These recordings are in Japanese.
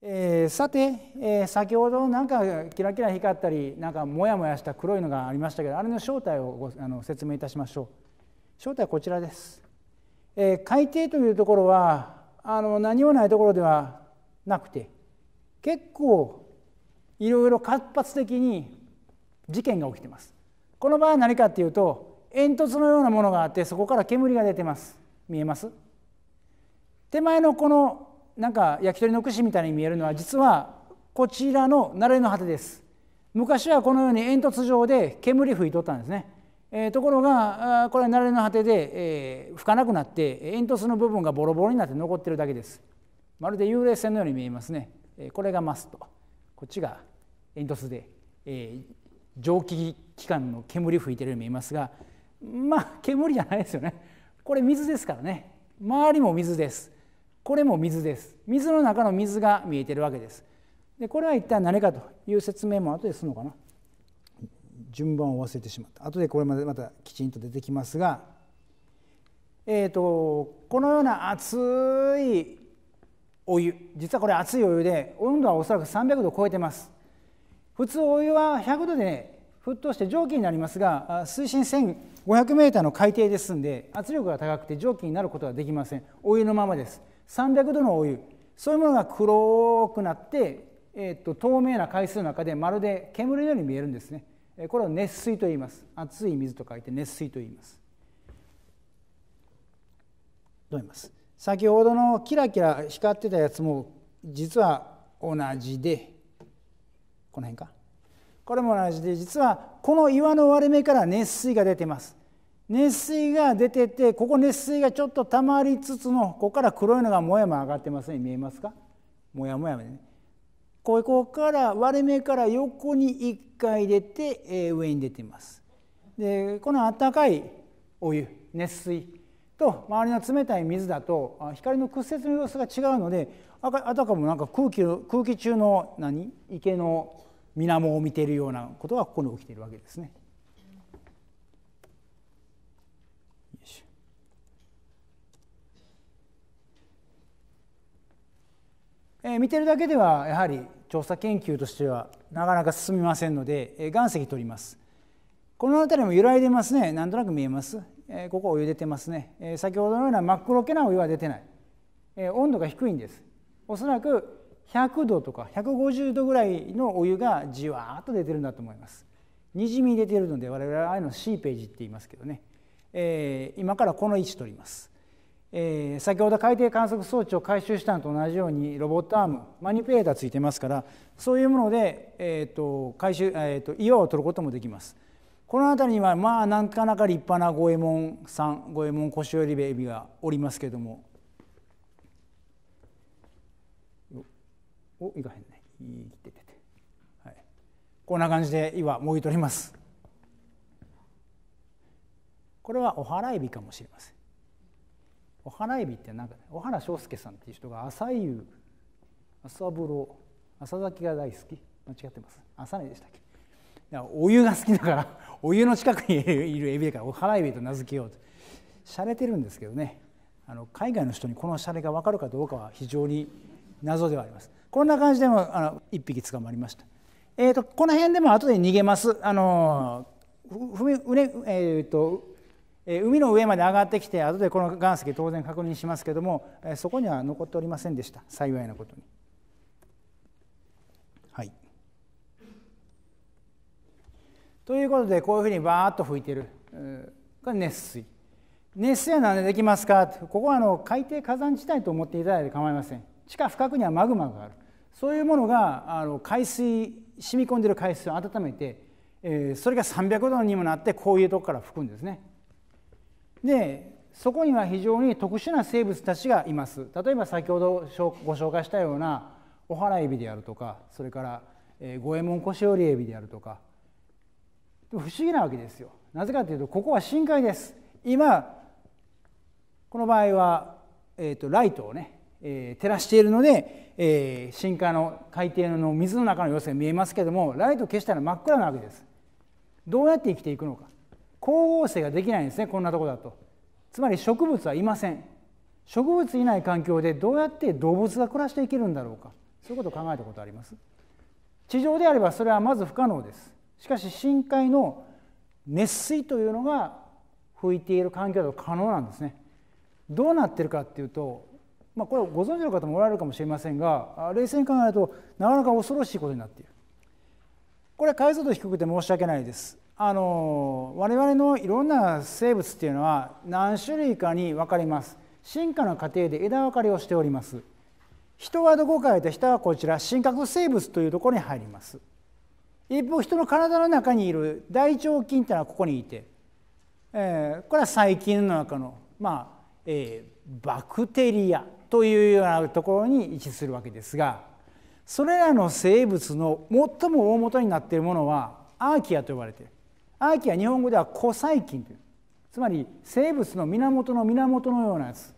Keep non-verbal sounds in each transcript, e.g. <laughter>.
えー、さて、えー、先ほどなんかキラキラ光ったりなんかモヤモヤした黒いのがありましたけどあれの正体をごあの説明いたしましょう正体はこちらです、えー、海底というところはあの何もないところではなくて結構いろいろ活発的に事件が起きてますこの場合は何かっていうと煙突のようなものがあってそこから煙が出てます見えます手前のこのなんか焼き鳥の串みたいに見えるのは実はこちらの鳴れの果てです昔はこのように煙突状で煙吹いとったんですね、えー、ところがこれは慣れの果てで、えー、吹かなくなって煙突の部分がボロボロになって残ってるだけですまるで幽霊船のように見えますね、えこれがマストこっちが煙突で、えー、蒸気機関の煙吹いてるように見えますがまあ煙じゃないですよねこれ水ですからね周りも水ですこれも水です水の中の水が見えてるわけですでこれは一体何かという説明も後でするのかな順番を忘れてしまった後でこれまでまたきちんと出てきますが、えーと、このような熱いお湯実はこれ熱いお湯で温度はおそらく300度超えてます普通お湯は100度で、ね、沸騰して蒸気になりますが水深 1500m の海底ですんで圧力が高くて蒸気になることはできませんお湯のままです300度のお湯そういうものが黒くなって、えーと、透明な海水の中でまるで煙のように見えるんですねこれを熱水と言います熱い水と書いて熱水と言いますと思います先ほどのキラキラ光ってたやつも実は同じでこの辺かこれも同じで実はこの岩の割れ目から熱水が出てます熱水が出ててここ熱水がちょっとたまりつつのここから黒いのがもやもや上がってますね見えますかもやもやねここから割れ目から横に1回出て、え上に出てますでこのあったかいお湯熱水と周りの冷たい水だと光の屈折の様子が違うのであたかもなんか空気空気中の何池の水面を見ているようなことがここに起きているわけですね。えー、見てるだけではやはり調査研究としてはなかなか進みませんので、えー、岩石取りますこの辺りも揺らいでますねなんとなく見えます、えー、ここお湯出てますね、え先ほどのような真っ黒けなお湯は出てない、え温度が低いんですおそらく100度とか150度ぐらいのお湯がじわーっと出てるんだと思いますにじみ出てるので我々はああいうのーページって言いますけどね、え今からこの位置取りますえ先ほど海底観測装置を回収したのと同じようにロボットアームマニピュレーターついてますからそういうもので、えーと、回収、えーと、岩を取ることもできます。この辺りにはまあなかなか立派な五右衛門さん五右衛門腰寄りベビがおりますけどもおいかへんねいてて、はい、こんな感じで岩もぎ取りますこれはおはらいびかもしれませんお花エビってなんか、ね、小原章介さんっていう人が朝夕朝風呂朝崎が大好き間違ってます朝寝でしたっけお湯が好きだから <laughs> お湯の近くにいるエビだからお花らエビと名付けようと洒落てるんですけどねあの海外の人にこの洒落が分かるかどうかは非常に謎ではありますこんな感じでもあの1匹捕まりました、えーと、この辺でも後で逃げますあのふふねえーと海の上まで上がってきて後でこの岩石当然確認しますけどもそこには残っておりませんでした幸いなことに。はい、ということでこういうふうにバーッと吹いてるこ熱水。熱水は何でできますかここはあの海底火山地帯と思っていただいて構いません地下深くにはマグマがあるそういうものがあの海水染み込んでる海水を温めて、えー、それが300度にもなってこういうとこから吹くんですねでそこには非常に特殊な生物たちがいます例えば先ほどご紹介したようなオハラエビであるとかそれから五右衛門コシオリエビであるとか不思議なわけですよなぜかというとここは深海です今この場合は、えーと、ライトをね、えー、照らしているので、えー、深海の海底の水の中の様子が見えますけどもライト消したら真っ暗なわけですどうやって生きていくのか光合成ができないんですねこんなとこだとつまり植物はいません植物いない環境でどうやって動物が暮らしていけるんだろうかそういうことを考えたことあります地上であればそれはまず不可能ですしかし深海の熱水というのが吹いている環境だと可能なんですねどうなってるかっていうとまあ、これご存知の方もおられるかもしれませんが冷静に考えるとなかなか恐ろしいことになっているこれは解像度低くて申し訳ないですあの我々のいろんな生物っていうのは何種類かに分かります進化の過程で枝分かれをしております人はどこかへと人はこちら真核生物というところに入ります一方人の体の中にいる大腸菌っていうのはここにいて、えー、これは細菌の中のまあ、えー、バクテリアというようなところに位置するわけですがそれらの生物の最も大元になっているものはアーキアと呼ばれているアーキは日本語では古細菌というつまり生物の源の源のようなやつ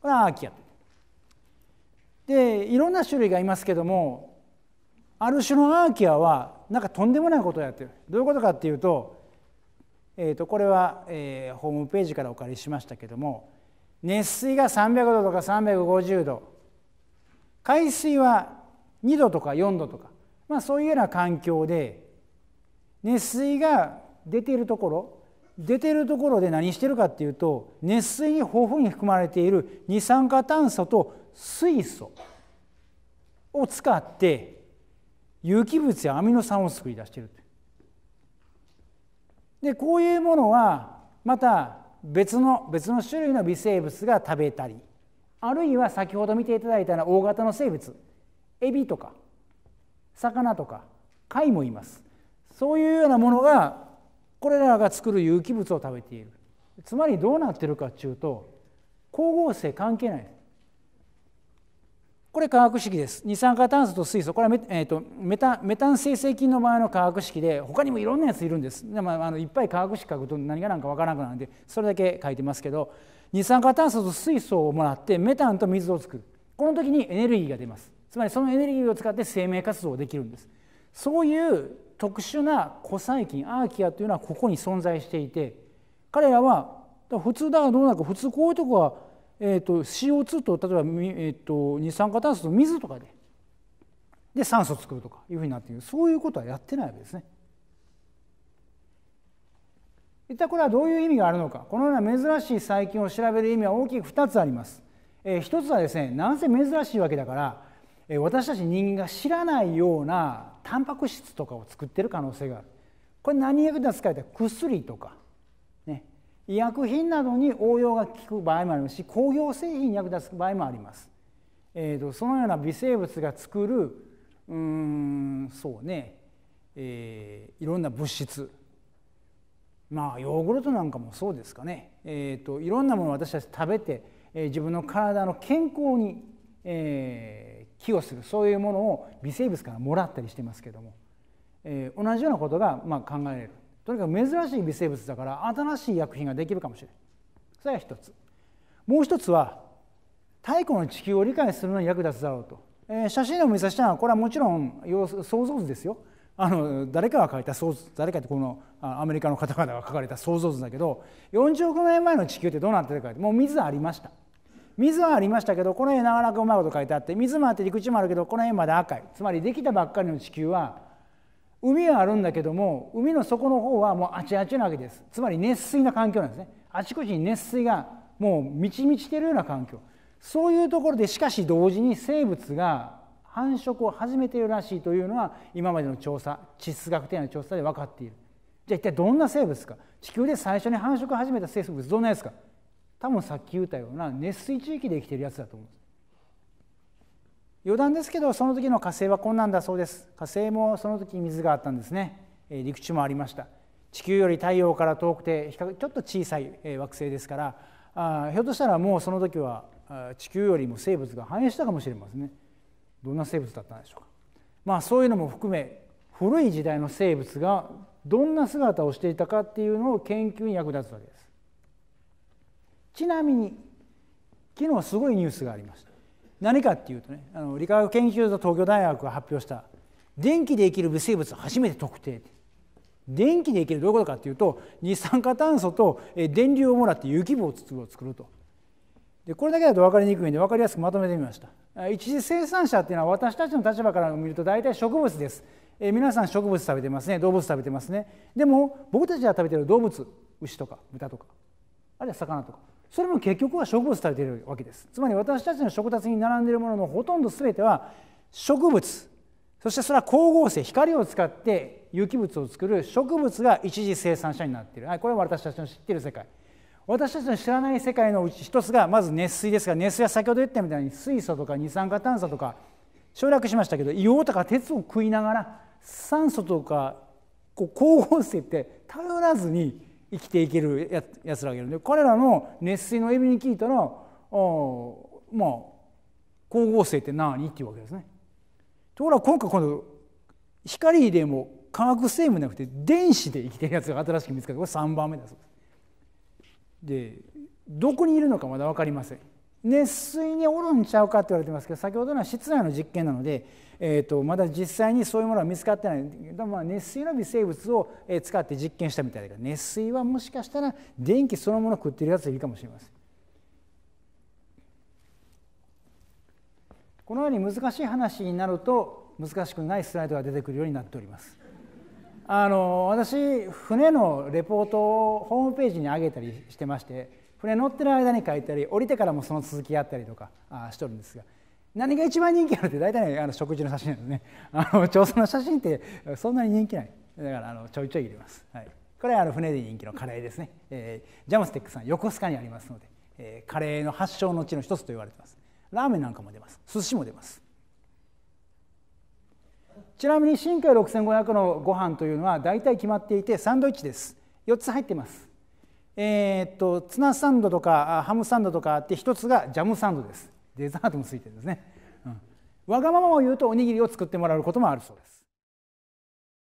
これはアーキアでいろんな種類がいますけどもある種のアーキアはなんかとんでもないことをやってるどういうことかっていうと,、えー、とこれは、えー、ホームページからお借りしましたけども熱水が300度とか350度海水は2度とか4度とか、まあ、そういうような環境で熱水が出ているところ出ているところで何してるかっていうと熱水に豊富に含まれている二酸化炭素と水素を使って有機物やアミノ酸を作り出しているでこういうものはまた別の別の種類の微生物が食べたりあるいは先ほど見ていただいたような大型の生物エビとか魚とか貝もいますそういうようなものがこれらが作る有機物を食べているつまりどうなってるかっていうと光合成関係ないこれ化学式です二酸化炭素と水素これはメ,、えーと、メタメタン生成菌の場合の化学式で他にもいろんなやついるんです、まあ、あのいっぱい化学式書くと何が何か分からなくなるんでそれだけ書いてますけど二酸化炭素と水素をもらってメタンと水を作るこの時にエネルギーが出ますつまりそのエネルギーを使って生命活動できるんですそういう特殊な古細菌アーキアというのはここに存在していて彼らは普通だからどうなるか普通こういうとこは、えー、と CO2 と例えば、えー、と二酸化炭素と水とかでで酸素を作るとかいうふうになっているそういうことはやってないわけですね。一体これはどういう意味があるのかこのような珍しい細菌を調べる意味は大きく2つあります。えー、1つはですねなぜ珍しいわけだから、えー、私たち人間が知らないようなタンパク質とかを作ってる可能性があるこれ何役に使えた薬とか、ね、医薬品などに応用が効く場合もありますし工業製品に役立つ場合もあります、えーと、そのような微生物が作るうんそうね、えー、いろんな物質まあヨーグルトなんかもそうですかね、えーと、といろんなものを私たち食べて、えー、自分の体の健康に、えー、寄与するそういうものを微生物からもらったりしてますけども、えー、同じようなことがまあ考えられるとにかく珍しい微生物だから新しい薬品ができるかもしれないそれは一つもう一つは太古の地球を理解するのに役立つだろうと、えー、写真でも見させたのはこれはもちろん想像図ですよあの誰かが書いた想像誰かってこのアメリカの方々が書かれた想像図だけど40億年前の地球ってどうなってるかってもう水ありました水はありましたけどこの辺なかなかうまいこと書いてあって水もあって陸地もあるけどこの辺まで赤いつまりできたばっかりの地球は海はあるんだけども海の底の方はもうあちあちなわけですつまり熱水な環境なんですねあちこちに熱水がもう満ち満ちてるような環境そういうところでしかし同時に生物が繁殖を始めているらしいというのは今までの調査地質学的な調査で分かっているじゃあ一体どんな生物か地球で最初に繁殖を始めた生物どんなやつか多分さっき言ったような熱水地域で生きてるやつだと思うんです余談ですけどその時の火星はこんなんだそうです火星もその時水があったんですね陸地もありました地球より太陽から遠くて比較ちょっと小さい惑星ですからあひょっとしたらもうその時は地球よりも生物が繁栄したかもしれませんねどんな生物だったんでしょうかまあそういうのも含め古い時代の生物がどんな姿をしていたかっていうのを研究に役立つわけですちなみに昨日はすごいニュースがありました何かっていうとねあの理化学研究所と東京大学が発表した電気で生きる微生物を初めて特定電気で生きるどういうことかっていうと二酸化炭素と電流をもらって有機物を作るとでこれだけだと分かりにくいんで分かりやすくまとめてみました一次生産者っていうのは私たちの立場から見ると大体植物ですえ皆さん植物食べてますね動物食べてますねでも僕たちが食べてる動物牛とか豚とかあるいは魚とかそれも結局は植物されているわけですつまり私たちの食卓に並んでいるもののほとんど全ては植物そしてそれは光合成光を使って有機物を作る植物が一次生産者になっている、これは私たちの知っている世界私たちの知らない世界のうち一つがまず熱水ですが熱水は先ほど言ったみたいに水素とか二酸化炭素とか省略しましたけど硫黄とか鉄を食いながら酸素とかこう光合成って頼らずに生きていけるややつらがいるんで彼らの熱水のエビに聞いたらあまあ光合成って何っていうわけですね。ところが今回この光でも化学成分じゃなくて電子で生きてるやつが新しく見つかってこれ3番目だそうです。でどこにいるのかまだ分かりません。熱水におるんちゃうかって言われてますけど先ほどのは室内の実験なので、えーと、まだ実際にそういうものは見つかってないでもまあ熱水の微生物を使って実験したみたいだから熱水はもしかしたら電気そのものを食ってるやついるかもしれません。このように難しい話になると難しくないスライドが出てくるようになっております。あの私船のレポートをホームページに上げたりしてましてこれ乗ってる間に書いたり降りてからもその続きやったりとかあしとるんですが何が一番人気あるって大体ねあの食事の写真なんですねあの調査の写真ってそんなに人気ないだからあのちょいちょい入れます、はい、これはあの船で人気のカレーですね、えー、ジャムステックさん横須賀にありますので、えー、カレーの発祥の地の一つと言われてますラーメンなんかも出ます寿司も出ますちなみに新海6500のご飯というのは大体決まっていてサンドイッチです4つ入ってますえー、っとツナサンドとかハムサンドとかあって一つがジャムサンドですデザートもついてるんですね、うん、わがままを言うとおにぎりを作ってもらうこともあるそうです